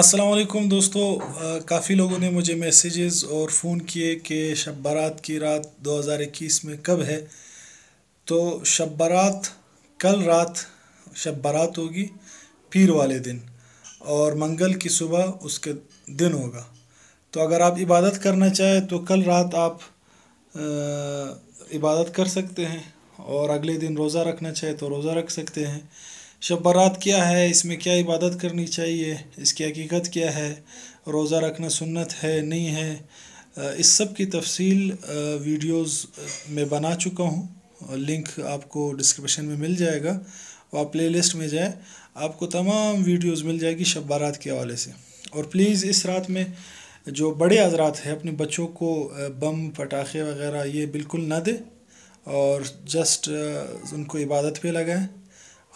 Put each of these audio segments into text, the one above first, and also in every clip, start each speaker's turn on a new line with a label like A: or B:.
A: असलकुम दोस्तों काफ़ी लोगों ने मुझे मैसेजेस और फ़ोन किए कि शब बारात की रात 2021 में कब है तो शब बारात कल रात शब बारात होगी पीर वाले दिन और मंगल की सुबह उसके दिन होगा तो अगर आप इबादत करना चाहें तो कल रात आप आ, इबादत कर सकते हैं और अगले दिन रोज़ा रखना चाहे तो रोज़ा रख सकते हैं शब बारात क्या है इसमें क्या इबादत करनी चाहिए इसकी हकीकत क्या है रोज़ा रखना सुन्नत है नहीं है इस सब की तफसील वीडियोस में बना चुका हूँ लिंक आपको डिस्क्रिप्शन में मिल जाएगा और आप लिस्ट में जाए आपको तमाम वीडियोस मिल जाएगी शब बारात के हवाले से और प्लीज़ इस रात में जो बड़े हजरात हैं अपने बच्चों को बम पटाखे वगैरह ये बिल्कुल ना दें और जस्ट उनको इबादत पे लगाएं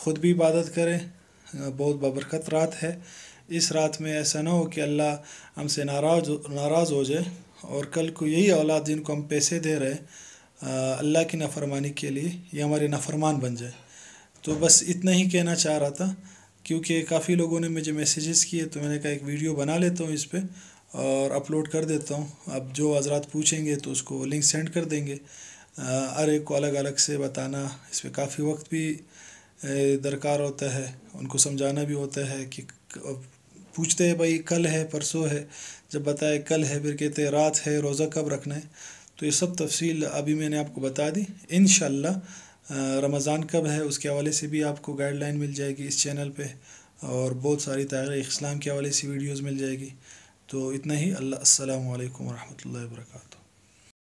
A: ख़ुद भी इबादत करें बहुत बबरकत रात है इस रात में ऐसा ना हो कि अल्लाह हमसे नाराज नाराज़ हो जाए और कल को यही औलाद जिनको हम पैसे दे रहे हैं अल्लाह की नफरमानी के लिए ये हमारे नफरमान बन जाए तो बस इतना ही कहना चाह रहा था क्योंकि काफ़ी लोगों ने मुझे मैसेजेस किए तो मैंने कहा एक वीडियो बना लेता हूँ इस पर और अपलोड कर देता हूँ अब जो हजरात पूछेंगे तो उसको लिंक सेंड कर देंगे हर एक को अलग अलग से बताना इस पर काफ़ी वक्त भी दरकार होता है उनको समझाना भी होता है कि पूछते हैं भाई कल है परसों है जब बताए कल है फिर कहते हैं रात है रोज़ा कब रखना है तो ये सब तफसील अभी मैंने आपको बता दी इन रमज़ान कब है उसके हवाले से भी आपको गाइडलाइन मिल जाएगी इस चैनल पे और बहुत सारी तारीख इस्लाम के हवाले से वीडियोज़ मिल जाएगी तो इतना ही अल्लाह अल्लाम वरहमल वर्का